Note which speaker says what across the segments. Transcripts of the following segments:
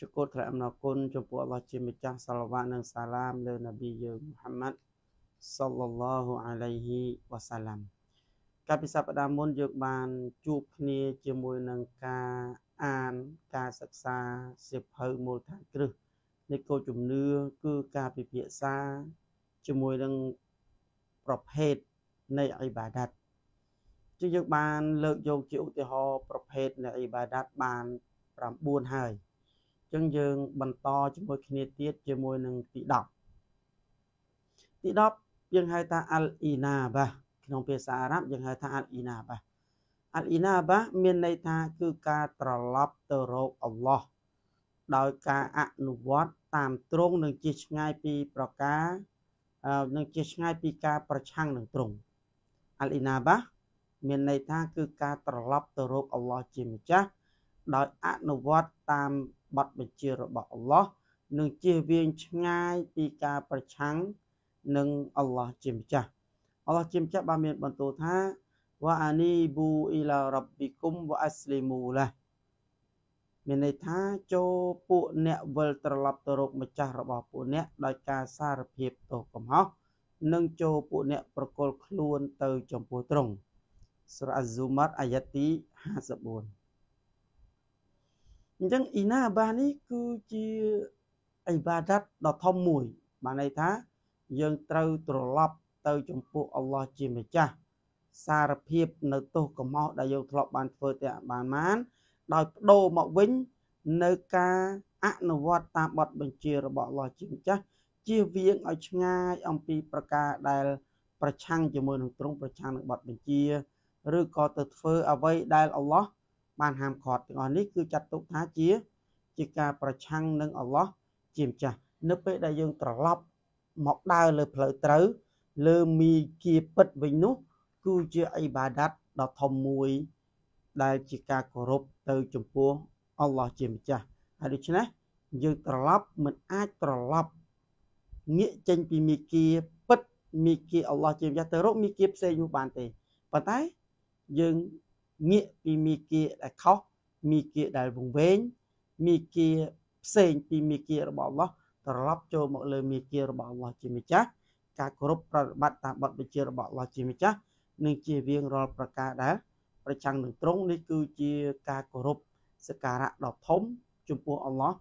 Speaker 1: សុគតក្រអំណរគុណចំពោះអល់ឡោះជាម្ចាស់សល្វានិងសាឡាមលើនប៊ីយើងមូហាម៉ាត់សល្លឡោះអាឡៃហ៊ីវ៉ាសាឡាមកាលពីសប្តាហ៍មុនយើងបានជួបគ្នាជាមួយនឹងការអានការសិក្សាសៀវភៅមូលដ្ឋានគ្រឹះនៃគោលជំនឿគឺការពិភាក្សាជាមួយនឹងប្រភេទនៃអ៊ីបាដាតជាយើងបាន លើកយកជាឧទាហរណ៍ប្រភេទនៃអ៊ីបាដាតបាន9ហើយចឹងយើងបន្តជាមួយគ្នាទៀតជាមួយនឹងទី10ទី10យើងហៅថា al inaba ក្នុងភាសាអារ៉ាប់យើងហៅថា al inaba al inaba មានន័យថាគឺការត្រឡប់ទៅរកអល់ឡោះដោយការអនុវត្តតាមត្រង់និងជិះឆ្ងាយពីប្រការនិងជិះឆ្ងាយពីការប្រឆាំងនឹងត្រង់ al inaba មានន័យថាគឺការត្រឡប់ទៅរកអល់ឡោះជាម្ចាស់ដោយអនុវត្តតាមបទបញ្ជារបស់អល់ឡោះនិងជៀសវាងឆ្ងាយពីការប្រឆាំងនឹងអល់ឡោះជាម្ចាស់អល់ឡោះជាម្ចាស់បានមានបន្ទូលថាវ៉ាអានីប៊ូអ៊ីឡារ៉ាប់ប៊ីគុំវ៉ាអាស្លីមូឡាមានន័យថាចូលពួកអ្នកវិលត្រឡប់ទៅរក ម្ចាស់របស់ពួកអ្នកដោយការសារភាពទោសកំហុសនិងចូលពួកអ្នកប្រគល់ខ្លួនទៅចំពោះទ្រង់សូរ៉ាហ្ស៊ូម៉ាត់អាយ៉ាទី54អញ្ចឹងអ៊ីណាបានេះគឺជាអ៊ីបាដាតដ៏ធំមួយបានន័យថា យើងត្រូវត្រឡប់ទៅចំពោះអល់ឡោះជាម្ចាស់សារភាពនៅទោសកំហុសដែលយើងធ្លាប់បានធ្វើទៅបានបាន ដោយបដូរមកវិញ នៅការអនុវត្តតាមបទបញ្ជារបស់អល់ឡោះជាម្ចាស់ជៀសវាងឲ្យឆ្ងាយ អំពីប្រការដែល ប្រឆាំងជាមួយនឹងទ្រង់ប្រឆាំងនឹងបទបញ្ជាឬក៏ទៅធ្វើ អ្វីដែលអល់ឡោះបានហាមឃាត់ទាំងអស់នេះគឺចាត់ទុកថាជា ជាការប្រឆាំងនឹងអល់ឡោះជាម្ចាស់នៅពេលដែលយើងត្រឡប់មកដើរលើផ្លូវត្រូវ លើមីគាពិតវិញនោះគឺជាអ៊ីបាដាតដ៏ធំមួយ ដែលជាការគោរពទៅចំពោះអល់ឡោះជាម្ចាស់ហើយដូច្នេះយើងត្រឡប់មិនអាចត្រឡប់ងាកចេញពីមីគាពិតមីគាអល់ឡោះជាម្ចាស់ទៅរកមីគាផ្សេងនោះបានទេប៉ុន្តែយើងងាកពីមីគាដែលខុសមីគាដែលវង្វេងមីគាផ្សេងពីមីគារបស់អល់ឡោះត្រឡប់ចូលមកលើមីគារបស់អល់ឡោះជាម្ចាស់ការគោរពប្រតិបត្តិតាមបទបញ្ជារបស់អល់ឡោះជាម្ចាស់និងជាវៀងរាល់ប្រការដែលប្រឆាំងនឹងទ្រង់នេះគឺជាការគោរពសក្ការៈដ៏ធំចំពោះអល់ឡោះ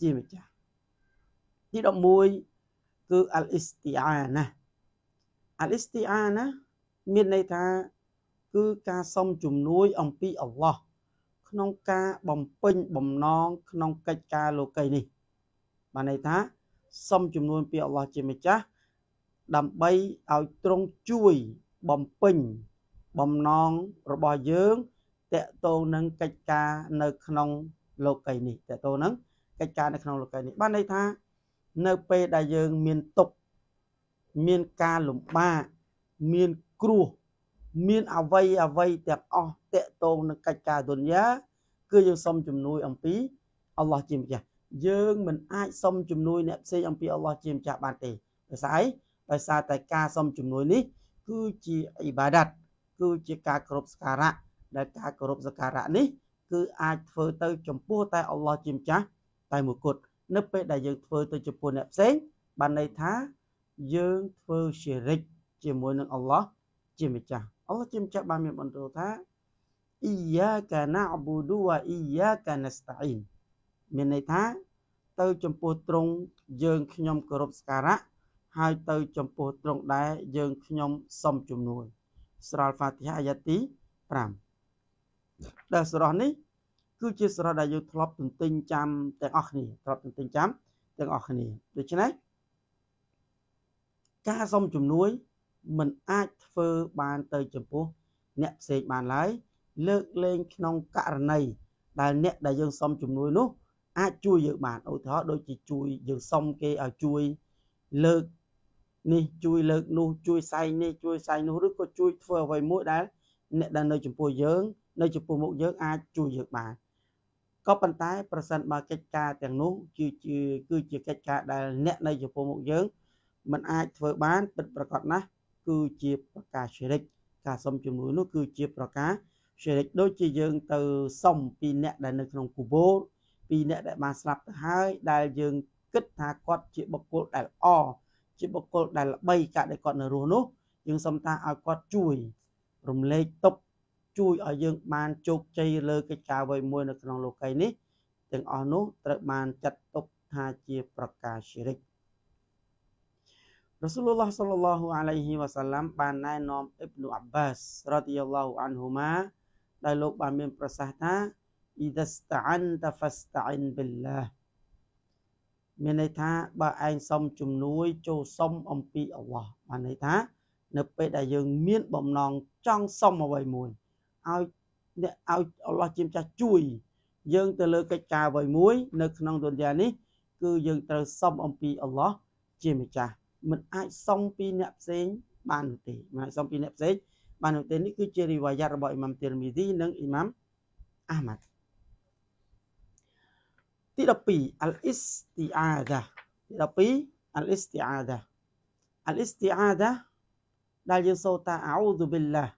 Speaker 1: ជាម្ចាស់ទី11គឺអលអ៊ីស្ទីអាណាអលអ៊ីស្ទីអាណាមានន័យថាគឺការសុំជំនួយអំពីអល់ឡោះក្នុងការបំពេញបំណងក្នុងកិច្ចការលោកីនេះបានន័យថាសុំជំនួយពីអល់ឡោះជាម្ចាស់ដើម្បីឲ្យទ្រង់ជួយបំពេញបំណងរបស់យើងតកតងនឹងកិច្ចការ នៅក្នុងលោកីនេះតកតងនឹងកិច្ចការនៅក្នុងលោកីនេះបានន័យថានៅពេលដែលយើងមានទុកមានការលំបាកមានគ្រោះមានអវ័យអវ័យទាំងអស់តកតងនឹងកិច្ចការទុនយ៉ាគឺយើងសុំជំនួយអំពីអល់ឡោះជាម្ចាស់យើងមិនអាចសុំជំនួយអ្នកផ្សេងអំពីអល់ឡោះជាម្ចាស់បានទេដោយសារអីដោយសារតែការសុំជំនួយនេះ គឺជាអ៊ីបាដាតគឺជាការគោរពសក្ការៈដែលការគោរពសក្ការៈនេះ គឺអាចធ្វើទៅចំពោះតែអល់ឡោះជាម្ចាស់តែមួយគត់នៅពេលដែលយើងធ្វើទៅចំពោះអ្នកផ្សេងបានន័យថាយើងធ្វើជារិចជាមួយនឹងអល់ឡោះជាម្ចាស់អល់ជាម្ចាស់បានមានបន្ទូលថាអ៊ីយ៉ាកាណាអប៊ូឌូវ៉ាអ៊ីយ៉ាកាណាស្តាអ៊ីនមានន័យថាទៅចំពោះទ្រង់យើងខ្ញុំគោរពសក្ការៈហើយទៅចំពោះទ្រង់ដែរយើងខ្ញុំសូមជំនួយ ស្រល់ហ្វាទីហាអាយ៉ាទី5ដែលស្រស់នេះ គឺជាស្រស់ដែលយើងធ្លាប់ទន្ទិញចាំទាំងអស់គ្នាធ្លាប់ទន្ទិញចាំទាំងអស់គ្នាដូច្នេះការសូមជំនួយមិនអាចធ្វើបានទៅចំពោះអ្នកផ្សេងបានឡើយលើកលែងក្នុងករណីដែលអ្នកដែលយើងសុំជំនួយនោះអាចជួយយើងបានឧទាហរណ៍ដូចជាជួយយើងសុំគេឲ្យជួយលើកនេះជួយលើកនោះជួយសែងនេះជួយសែងនោះឬក៏ជួយធ្វើអ្វីមួយដែលអ្នកដែលនៅចំពោះយើងនៅចំពោះមុខយើងអាចជួយយើងបានក៏ប៉ុន្តែប្រសិនបើកិច្ចការទាំងនោះគឺជាគឺជាកិច្ចការដែលអ្នកនៅចំពោះមុខយើងមិនអាចធ្វើបានពិតប្រាកដណាស់គឺជាប្រការជ្រិចការសុំជំនួយនោះគឺជាប្រការជ្រិចដូចជាយើង ទៅសុំពីអ្នកដែលនៅក្នុងគូបូរពីអ្នកដែលបានស្លាប់ទៅហើយដែលយើងគិតថាគាត់ជាបុគ្គលដែលអជាបុគ្គលដែលល្បីកាលដែលគាត់នៅរស់នោះយើងសុំថាឲ្យគាត់ជួយរំលែកទុកជួយឲ្យយើង បានជោគជ័យលើកិច្ចការអ្វីមួយនៅក្នុងលោកីនេះទាំងអស់នោះត្រូវបានចាត់ទុកថាជាប្រការជ្រិច្ចរ៉ាស៊ូលឡោះសល្លឡោះអាឡៃហ៊ីវ៉ាសាឡាំបានណែនាំអ៊ីបនុអាបាសរ៉ាឌីយ៉ាឡោះអានហ៊ូម៉ាដែលលោកបានមាន ប្រសាសន៍ថាអ៊ីដាស្តាអានតាហ្វាស្តាអ៊ីនប៊ីឡាមានន័យថាបើឯងសុំជំនួយ ចូលសុំអំពីអល់ឡោះបានន័យថា នៅពេលដែលយើង មានបំណងចង់សុំអ្វីមួយឲ្យអ្នកឲ្យអល់ឡោះជាម្ចាស់ជួយ យើងទៅលើកិច្ចការអ្វីមួយ នៅក្នុងទុនយ៉ានេះ គឺយើងត្រូវសុំអំពីអល់ឡោះជាម្ចាស់មិនអាចសុំពីអ្នកផ្សេងបាននោះទេមិនអាចសុំពីអ្នកផ្សេងបាននោះទេនេះគឺជារីវ៉ាយ៉ាតរបស់អ៊ីម៉ាំទីរមីស៊ីនិងអ៊ីម៉ាំអាម៉ាត់ទី12 al-isti'ada ទី12 al-isti'ada al-isti'ada ដែលយើងសូត្រថា a'udhu billah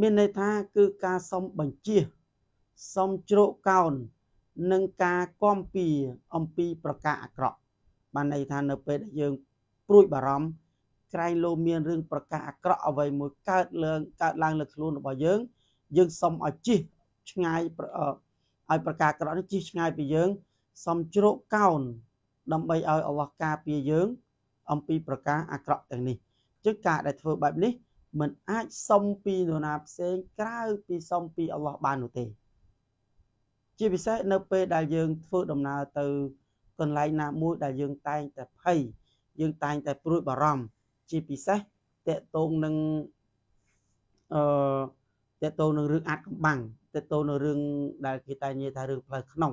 Speaker 1: មានន័យថាគឺការសុំបញ្ជាសុំជ្រកកោននិងការគាំពៀអំពីប្រការអាក្រក់បានន័យថានៅពេលដែលយើងព្រួយបារម្ភក្រែងលោមានរឿងប្រកាសអាក្រក់អ្វីមួយកើតឡើងកើតឡើងលើខ្លួនរបស់យើង យើងសុំឲ្យជិះឆ្ងាយឲ្យប្រកាសអាក្រក់នេះជិះឆ្ងាយពីយើងសុំជ្រកកោនដើម្បីឲ្យអវះការពីយើង អំពីប្រកាសអាក្រក់ទាំងនេះ ជាការដែលធ្វើបែបនេះមិនអាចសុំពីនរណាផ្សេងក្រៅពីសុំពីអល់ឡោះបាននោះទេជាពិសេសនៅពេលដែលយើងធ្វើដំណើរទៅកន្លែងណាមួយដែលយើងតែងតែភ័យយើងតែងតែព្រួយបារម្ភជាពិសេសតកតងនឹងអឺតកតងនឹងរឿងអាចកំបាំងតកតងនឹងរឿងដែលគេតែនិយាយថារឿងផ្លូវក្នុង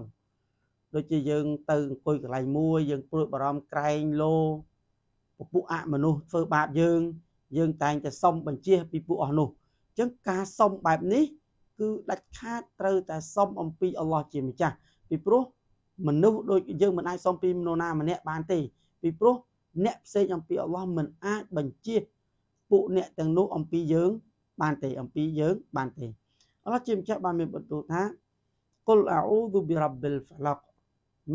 Speaker 1: ដូចជាយើង ទៅអង្គុយកន្លែងមួយយើងព្រួយបារម្ភក្រែងលោពពួកអមនុស្សធ្វើបាបយើងយើងតែង តែសុំបញ្ជាពីពួកអស់នោះអញ្ចឹងការសុំបែបនេះ គឺដាច់ខាតត្រូវតែសុំអំពីអល់ឡោះជាម្ចាស់ពីព្រោះមនុស្សដូចយើងមិនអាចសុំពីមនុស្សណាម្នាក់បានទេពីព្រោះអ្នកផ្សេងអំពីអល់ឡោះមិនអាចបញ្ជាពួកអ្នកទាំងនោះអំពីយើង បានទេ អំពីយើងបានទេអល់ឡោះជាម្ចាស់បានមានបន្ទូលថាគុលអាអ៊ូឌូបិរ៉ាប់ប៊ីលហ្វាឡាក់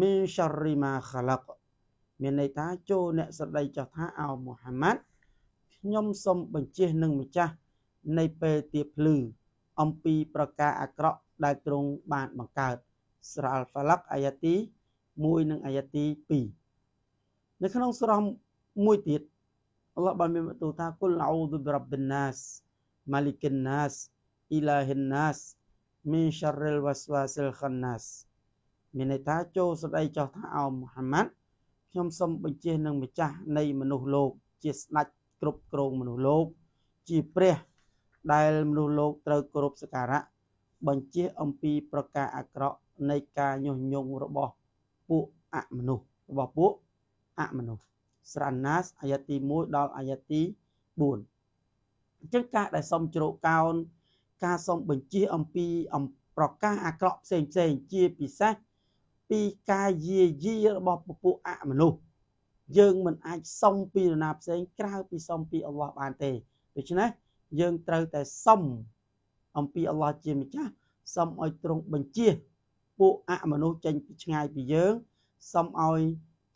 Speaker 1: មីនឆារីម៉ាខាឡាក់មានន័យថាចូលអ្នកសដីចោះថាអោមូហាម៉ាត់ខ្ញុំសូមបញ្ជានឹងម្ចាស់នៃពេលទៀភ្លឺអំពីប្រការអាក្រក់ដែលទ្រង់បានបង្កើតស្រះអល់ហ្វាឡាក់អាយ៉ាទី1និងអាយ៉ាទី2នៅក្នុងស្រះមួយទៀតអល់ឡោះបានមានបន្ទូលថាគុលអោឌូបិរ៉ាប់ប៊ិនណាសម៉ាលីកិនណាសអ៊ីឡាហ៊ិនណាសមីនសារិលវ៉ាសវ៉ាសិលខនណាសមានន័យថាចូលសដីចោះថាអោមូហាម៉ាត់ខ្ញុំសូមបញ្ជានឹងម្ចាស់នៃមនុស្សលោកជាស្ដេចគ្រប់គ្រងមនុស្សលោកជាព្រះដែលមនុស្សលោកត្រូវគោរពសក្ការៈបញ្ជាអំពីប្រការអាក្រក់នៃការញុះញង់របស់ពួកអមនុស្សរបស់ពួកអមនុស្សស្រណាសអាយ៉ាទី1ដល់អាយ៉ាទី4អញ្ចឹងការដែលសុំជ្រោកកោនការសុំបញ្ជា អំពីអំប្រការអាក្រក់ផ្សេងផ្សេងជាពិសេសពីការយាយីរបស់ពពួកអមនុស្សយើងមិនអាចសុំពីនរណាផ្សេងក្រៅពីសុំពីអល់ឡោះបានទេដូច្នេះយើងត្រូវតែសុំអំពីអល់ឡោះជាម្ចាស់សុំឲ្យទ្រង់បញ្ជាពួកអមនុស្សចេញពីឆ្ងាយពីយើងសូមឲ្យ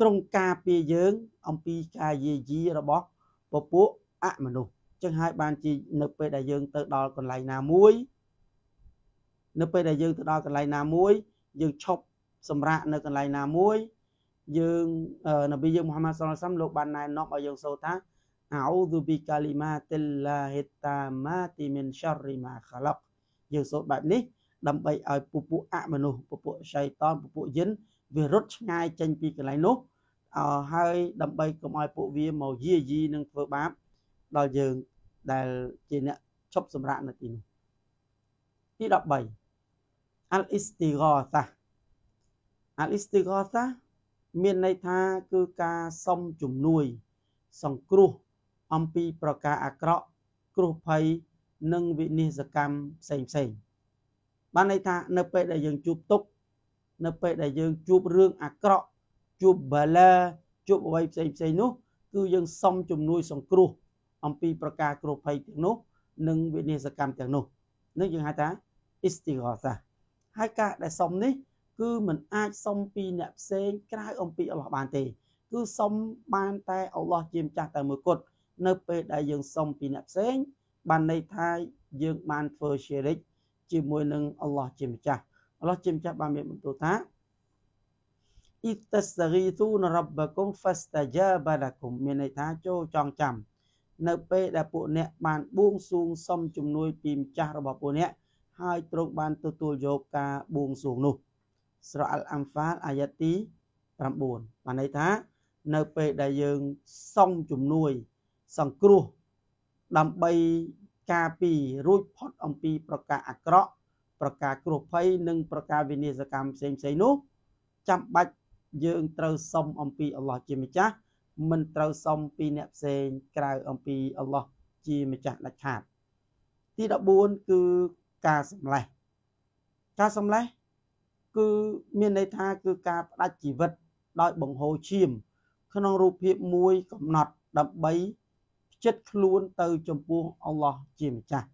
Speaker 1: ទ្រង់ការពារយើងអំពីការយាយីរបស់ពពួកអមនុស្សចឹងហើយបានជានៅពេលដែលយើងទៅដល់កន្លែងណាមួយនៅពេលដែលយើងទៅដល់កន្លែងណាមួយយើងឈប់សម្រាកនៅកន្លែងណាមួយយើងនប៊ីយើងមូហាម៉ាត់សល្លាល់សាំលោកបានណែនាំឲ្យយើងសូត្រថាអោឌូប៊ីកាលីម៉ាតិលឡាហិតាម៉ាទីមិនឆររីម៉ាខឡកយើងសូត្របែបនេះដើម្បីឲ្យពពួកអមនុស្សពពួកសៃតនពពួកយិនវារត់ឆ្ងាយចេញពីកន្លែងនោះអើហើយដើម្បីកុំឲ្យពួកវាមកយាយីនឹងធ្វើបាបដល់យើងដែលជាអ្នកឈប់សម្រាកនៅទីនោះទី13អលអ៊ីស្ទីហ្គោសាអលអ៊ីស្ទីហ្គោសាមានន័យថាគឺការសុំជំនួយ សង្គ្រោះអំពីប្រការអាក្រក់គ្រោះភ័យនិងវិនិស្សកម្មផ្សេងផ្សេង។បានន័យថានៅពេលដែលយើងជួបទុក្ខនៅពេលដែលយើងជួបរឿងអាក្រក់ជួបបាឡាជួបអ្វីផ្សេងផ្សេងនោះ គឺយើងសុំជំនួយ សង្គ្រោះអំពីប្រការគ្រោះភ័យទាំងនោះ និងវិនិស្សកម្មទាំងនោះនឹងយើងហៅថា istighatha ហើយការដែលសុំនេះ គឺมันអាចសុំពីអ្នកផ្សេងក្រៅអំពីអល់ឡោះបានទេ គឺសុំបានតែអល់ឡោះជាម្ចាស់តែមួយគត់នៅពេលដែលយើងសុំពីអ្នកផ្សេងបានន័យថាយើងបានធ្វើ syirik ជាមួយនឹងអល់ឡោះជាម្ចាស់អល់ឡោះជាម្ចាស់បានមានបន្ទូលថាអ៊ីតសរីទូនរ៉ាប់គុំហ្វាស្តាយ៉ាបាឡាគុំមានន័យថាចូលចងចាំ នៅពេលដែលពួកអ្នកបានបួងសួងសុំជំនួយ ពីម្ចាស់របស់ពួកអ្នកហើយទ្រង់បានទទួលយកការបួងសួងនោះ ស្រអល់អំហ្វាលអាយ៉ាទី9បានន័យថានៅពេលដែលយើងសុំជំនួយ សង្គ្រោះដើម្បីការពីរួចផុតអំពី ប្រការអាក្រក់ប្រការគ្រោះភ័យនិងប្រការវិនាសកម្មផ្សេងផ្សេងនោះ ចាំបាច់ យើង ត្រូវសុំអំពីអល់ឡោះជាម្ចាស់មិនត្រូវសុំពីអ្នកផ្សេងក្រៅអំពីអល់ឡោះជាម្ចាស់ដាច់ខាតទី14គឺការសម្លេះការសម្លេះ គឺមានន័យថាគឺការផ្ដាច់ជីវិតដោយបង្ហូរឈាម ក្នុងរូបភាពមួយកំណត់ដើម្បីចិត្តខ្លួនទៅ ចំពោះអល់ឡោះជាម្ចាស់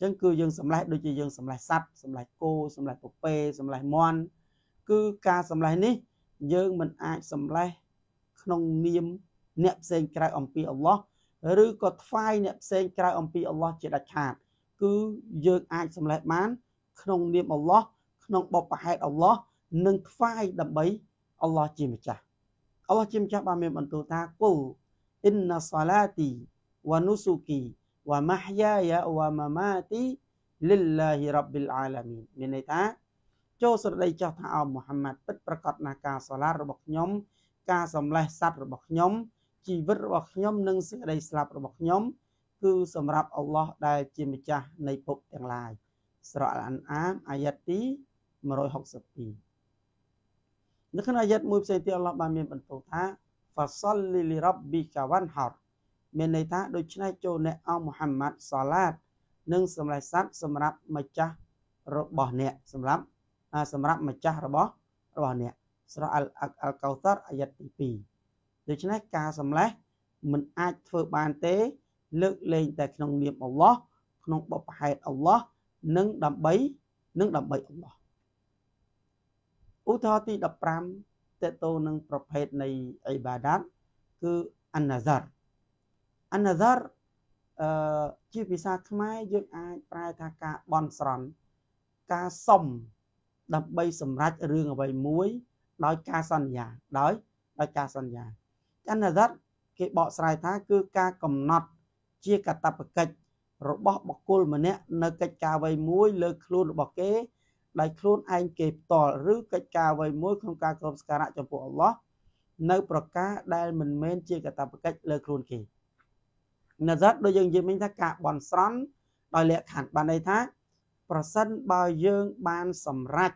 Speaker 1: អញ្ចឹងគឺយើងសម្លេះដូចជាយើង សម្លេះសัตว์សម្លេះគោសម្លេះពពែសម្លេះមាន់គឺការសម្លេះនេះ យើងមិនអាចសម្លេះក្នុងនាម អ្នកផ្សេងក្រៅអំពីអល់ឡោះឬក៏ថ្វាយអ្នកផ្សេងក្រៅអំពីអល់ឡោះជាដាច់ខាតគឺយើង អាចសម្លេះបាន ក្នុងនាមអល់ឡោះក្នុង បបហេតុអល់ឡោះនិងថ្វាយដើម្បីអល់ឡោះជាម្ចាស់អល់ឡោះជាម្ចាស់បានមានបន្ទូលថាគុលอินนัสลาตีวานุสุกีวามะฮยายะวามามาตีลิลลาฮิรับบิลอาลามีนមានន័យថាចូលសរដីចោះថាអោមូហាម៉ាត់ពិតប្រកបណាការសាឡាតរបស់ខ្ញុំការសម្លេះសัตว์របស់ខ្ញុំជីវិតរបស់ខ្ញុំនិងសេចក្តីស្លាប់របស់ខ្ញុំគឺសម្រាប់អល់ឡោះដែលជាម្ចាស់នៃភពទាំងឡាយស្រៈអានអាមអាយ៉ាត់ទី162នៅក្នុងអាយ៉ាត់មួយផ្សេងទៀតអល់ឡោះបានមានបន្ទូលថាហ្វាសលលីលីរ៉ាប់ប៊ីកាវ៉ាន់ហរមានន័យថាដូច្នេះចូលអ្នកអង្គមូហាម៉ាត់សាឡាតនិងសម្រាប់ស័ព្ទសម្រាប់ម្ចាស់របស់អ្នកសម្រាប់សម្រាប់ម្ចាស់របស់របស់អ្នកស្រអល់អល់កោសរអាយ៉ាត់ទី2ដូច្នេះការសម្លេះមិនអាចធ្វើបានទេលើកលែងតែក្នុងនាមអល់ឡោះក្នុងបបហេតុអល់ឡោះនិងដើម្បីនិងដើម្បីអល់ឡោះឧទាហរណ៍ទី15តទៅនឹងប្រភេទនៃអ៊ីបាដាតគឺអាណាហ្សារអាណាហ្សារអឺជាភាសាខ្មែរយើងអាចប្រែថាការបន់ស្រន់ការសុំដើម្បីសម្រេចរឿងអ្វីមួយដោយការសន្យាដោយដោយការសន្យាអនុរដ្ឋគេបកស្រាយថាគឺការកំណត់ជាកតបកិច្ចរបស់បុគ្គលម្នាក់នៅកិច្ចការអ្វីមួយ លើខ្លួនរបស់គេដោយខ្លួនឯងគេផ្ទាល់ឬកិច្ចការអ្វីមួយក្នុងការគោរពសក្ការៈចំពោះអល់ឡោះនៅប្រការដែលមិនមែនជាកតបកិច្ចលើខ្លួនគេណាសាត់ដូចយើងនិយាយមិញថាការបន់ស្រន់ដោយលក្ខខណ្ឌបានន័យថា ប្រសិនបើយើងបានសម្រេច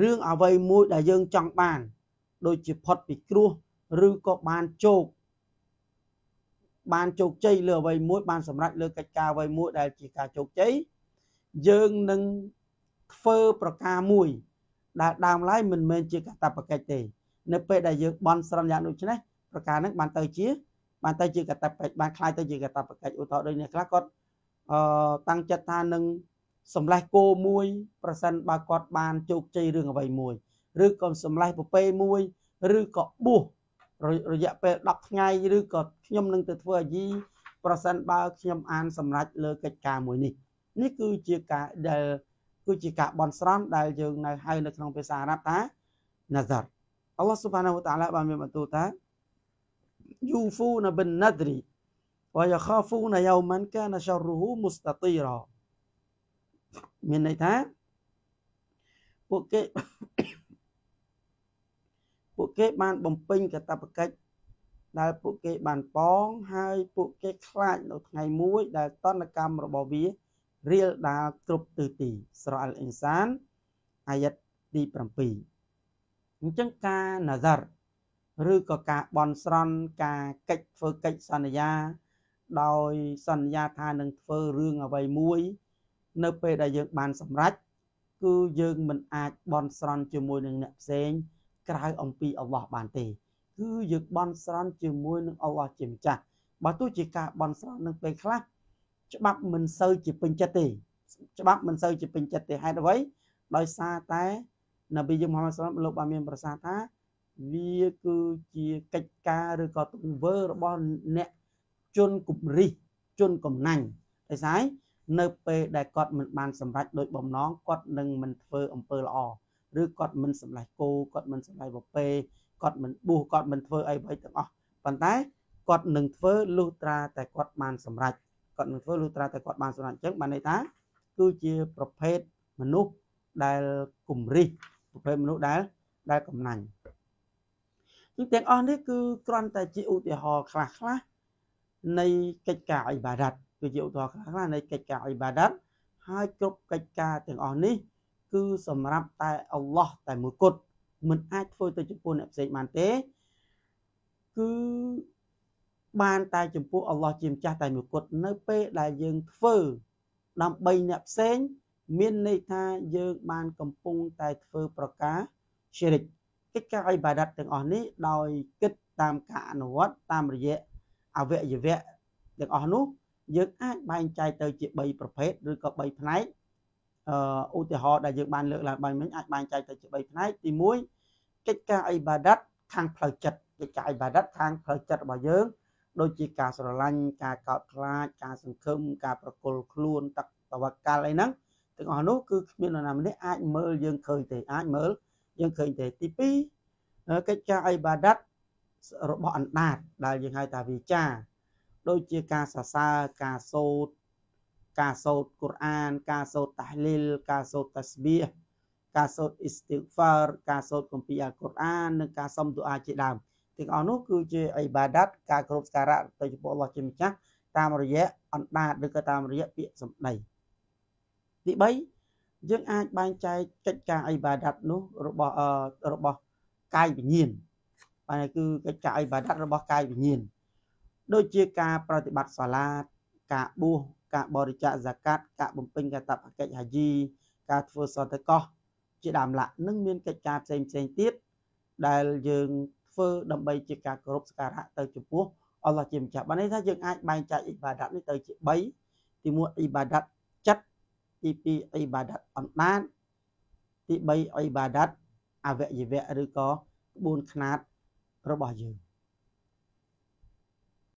Speaker 1: រឿងអ្វីមួយដែលយើងចង់បានដូចជាផុតពីគ្រោះឬក៏បានជោគបានជោគជ័យលើអ្វីមួយបានសម្រេចលើកិច្ចការអ្វីមួយដែលជាការជោគជ័យយើងនឹងធ្វើប្រការមួយដែលដើមឡើយមិនមែនជាកតបកិច្ចទេនៅពេលដែលយើងបន់ស្រន់យ៉ាងដូចនេះប្រការហ្នឹងបានទៅជា បានទៅជាកតបកិច្ចបានខ្លាយទៅជាកតបកិច្ចឧទាហរណ៍ដូចនេះខ្លះគាត់អឺតាំងចិត្តថានឹងសម្លេះគោមួយ ប្រសិនបើគាត់បានជោគជ័យរឿងអ្វីមួយ ឬក៏សម្លេះពពែមួយ ឬក៏បួសរយៈពេល10ថ្ងៃឬក៏ខ្ញុំនឹង ទៅធ្វើអាជីប្រសិនបើខ្ញុំអានសម្រេចលើកិច្ចការមួយនេះនេះគឺជាការដែលគឺជាការបន់ស្រន់ដែលយើងនៅហៅនៅក្នុងភាសាអារ៉ាប់ថា nazar Allah Subhanahu wa ta'ala បានមានបន្ទូលថា yufuna bin nadri wa yakhafuna yawman kana sharruhu mustatira មានន័យថាពួកគេពួកគេបានបំពេញកតបកិច្ចដែលពួកគេបានប៉ងហើយពួកគេខ្លាចនៅថ្ងៃមួយ ដែលតនកម្មរបស់វារៀលដាលគ្រប់ទិសទីស្រអល់អ៊ីនសានអាយ៉ាត់ទី7អញ្ចឹងការណាហ្សារឬក៏ការបន់ស្រន់ការកិច្ចធ្វើកិច្ចសន្យាដោយសន្យាថានឹងធ្វើរឿងអ្វីមួយ នៅពេលដែលយើងបានសម្រេចគឺយើងមិនអាចបន់ស្រន់ជាមួយនឹងអ្នកផ្សេងក្រៅអំពីអល់ឡោះបានទេ គឺយើងបន់ស្រន់ជាមួយនឹងអល់ឡោះជាម្ចាស់បើទោះជាការបន់ស្រន់នឹងពេលខ្លះច្បាប់មិនសូវជាពេញចិត្តទេច្បាប់មិនសូវជាពេញចិត្តទេហេតុអ្វីដោយសារតែនប៊ីយើងមហាសាឡមលោកបានមាន ប្រសាសន៍ថាវាគឺជាកិច្ចការឬក៏ទង្វើរបស់អ្នកជនគំរិះជនកំណាញ់ដោយសារនៅ ពេលដែលគាត់មិនបានសម្រេចដោយបំណងគាត់នឹងមិនធ្វើអំពើល្អឬគាត់មិនសម្លេះគោគាត់មិនសម្លេះបពេគាត់មិនបួសគាត់មិនធ្វើអីអ្វីទាំងអស់ប៉ុន្តែគាត់នឹងធ្វើលុះត្រាតែគាត់បានសម្រេចគាត់នឹងធ្វើលុះត្រាតែគាត់បានសម្រេចអញ្ចឹងបានន័យថាគឺជាប្រភេទមនុស្សដែលគំរិះប្រភេទមនុស្សដែលដែលកំណាញ់គឺទាំងអស់នេះគឺគ្រាន់តែជាឧទាហរណ៍ខ្លះខ្លះនៃកិច្ចការអ៊ីបាដាតគឺជាឧទាហរណ៍ខ្លះខ្លះនៃកិច្ចការអ៊ីបាដាតហើយគ្រប់កិច្ចការទាំងអស់នេះគឺសម្រាប់តែអល់ឡោះតែមួយគត់មិនអាចធ្វើទៅចំពោះអ្នកផ្សេងបានទេគឺបានតែចំពោះអល់ឡោះជាម្ចាស់តែមួយគត់នៅពេលដែលយើងធ្វើដើម្បីអ្នកផ្សេងមានន័យថាយើងបានកំពុងតែធ្វើប្រការជ្រិចកិច្ចការអិបាដិតទាំងអស់នេះដោយគិតតាមការអនុវត្តតាមរយៈអវយវៈទាំងអស់នោះយើងអាចបែងចែកទៅជា3ប្រភេទឬក៏3ផ្នែកអឺឧទាហរណ៍ដែលយើងបានលើកឡើងបាញ់មិញអាចបែងចែកទៅជា3ផ្នែកទី1កិច្ចការអិបាដិតខាងផ្លូវចិត្តកិច្ចការអិបាដិតខាងផ្លូវចិត្តរបស់យើងដូចជាការស្រឡាញ់ការកោតខ្លាចការសង្ឃឹមការប្រគល់ខ្លួនទឹកតវកាលអីហ្នឹងទាំងអស់នោះគឺគ្មាននរណាម្នាក់អាចមើលយើងឃើញទេអាចមើលយើងឃើញទេទី2កិច្ចការអ៊ីបាដាតរបស់អណ្ដាតដែលយើងហៅថាវិចាដូចជាការសរសើរការសូត្រការសូត្រកូរ៉ានការសូត្រតាហ្លីលការសូត្រតាស្បៀការសូត្រអ៊ីស្ទីហ្វារការសូត្រគម្ពីរអល់កូរ៉ាននិងការសុំទូអាជាដើមទាំងអស់នោះគឺជាអ៊ីបាដាតការគោរពសក្ការៈទៅចំពោះអល់ឡោះជាម្ចាស់តាមរយៈអណ្ដាតឬក៏តាមរយៈពាក្យសម្ដីទី3យើងអាចបែងចែកកិច្ចការអ៊ីបាដាតនោះរបស់របស់កាយវិញ្ញាណបាទគឺកិច្ចការអ៊ីបាដាតរបស់កាយវិញ្ញាណដូចជាការប្រតិបត្តិសាឡាតការបួសការបរិច្ចាគហ្សាកាត់ការបំពេញកាតព្វកិច្ចហាជីការធ្វើសតកោះជាដើមឡាក់នឹងមានកិច្ចការផ្សេងផ្សេងទៀតដែលយើងធ្វើដើម្បីជាការគោរពសក្ការៈទៅចំពោះអល់ឡោះជាម្ចាស់បានន័យថាយើងអាចបែងចែកអ៊ីបាដាត់នេះទៅជា3ទី1អ៊ីបាដាត់ចិត្តទី2អ៊ីបាដាត់អណ្ដាតទី3អ៊ីបាដាត់អវយវៈឬក៏ក្បួនខ្នាតរបស់យើង